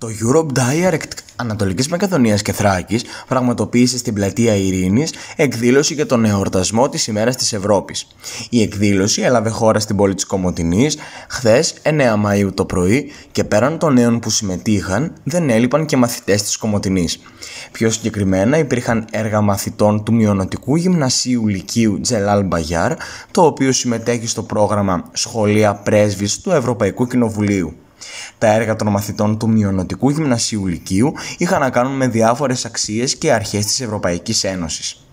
Το Europe Direct Ανατολικής Μακεδονίας και Θράκης πραγματοποίησε στην πλατεία Ειρήνης εκδήλωση για τον εορτασμό της ημέρας της Ευρώπης. Η εκδήλωση έλαβε χώρα στην πόλη της Κομωτινής χθες 9 Μαΐου το πρωί και πέραν των νέων που συμμετείχαν δεν έλειπαν και μαθητές της Κομωτινής. Πιο συγκεκριμένα υπήρχαν έργα μαθητών του Μειονοτικού Γυμνασίου Λυκείου Τζελάλ Μπαγιάρ το οποίο συμμετέχει στο πρόγραμμα Σχολεία Πρέσβης του Ευρωπαϊκού Κοινοβουλίου. Τα έργα των μαθητών του Μειονοτικού Γυμνασίου Λυκείου είχαν να κάνουν με διάφορες αξίες και αρχές της Ευρωπαϊκής Ένωσης.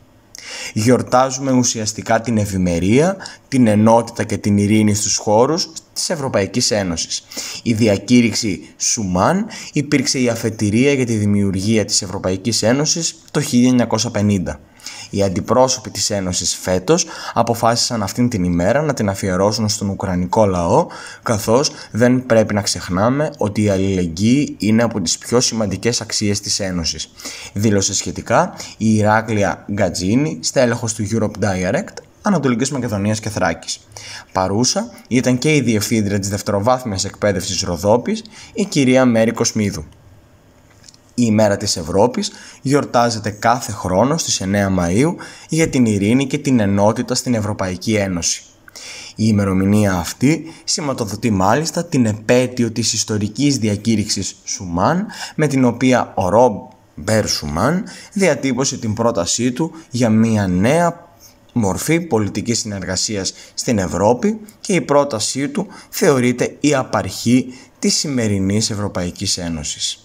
Γιορτάζουμε ουσιαστικά την ευημερία, την ενότητα και την ειρήνη στους χώρους της Ευρωπαϊκής Ένωσης. Η διακήρυξη Σουμάν υπήρξε η αφετηρία για τη δημιουργία της Ευρωπαϊκής Ένωσης το 1950. Οι αντιπρόσωποι της Ένωσης φέτος αποφάσισαν αυτήν την ημέρα να την αφιερώσουν στον Ουκρανικό λαό, καθώς δεν πρέπει να ξεχνάμε ότι η αλληλεγγύη είναι από τις πιο σημαντικές αξίες της Ένωσης. Δήλωσε σχετικά η Ηράκλεια Γκατζίνη, στέλεχος του Europe Direct, Ανατολικής Μακεδονίας και Θράκης. Παρούσα ήταν και η διευθύντρια της Δευτεροβάθμιας εκπαίδευσης Ροδόπης, η κυρία Μέρη Κοσμίδου. Η ημέρα της Ευρώπης γιορτάζεται κάθε χρόνο στις 9 Μαΐου για την ειρήνη και την ενότητα στην Ευρωπαϊκή Ένωση. Η ημερομηνία αυτή σηματοδοτεί μάλιστα την επέτειο της ιστορικής διακήρυξης Σουμάν με την οποία ο Ρομ Σουμάν διατύπωσε την πρότασή του για μια νέα μορφή πολιτικής συνεργασίας στην Ευρώπη και η πρότασή του θεωρείται η απαρχή της σημερινής Ευρωπαϊκής Ένωσης.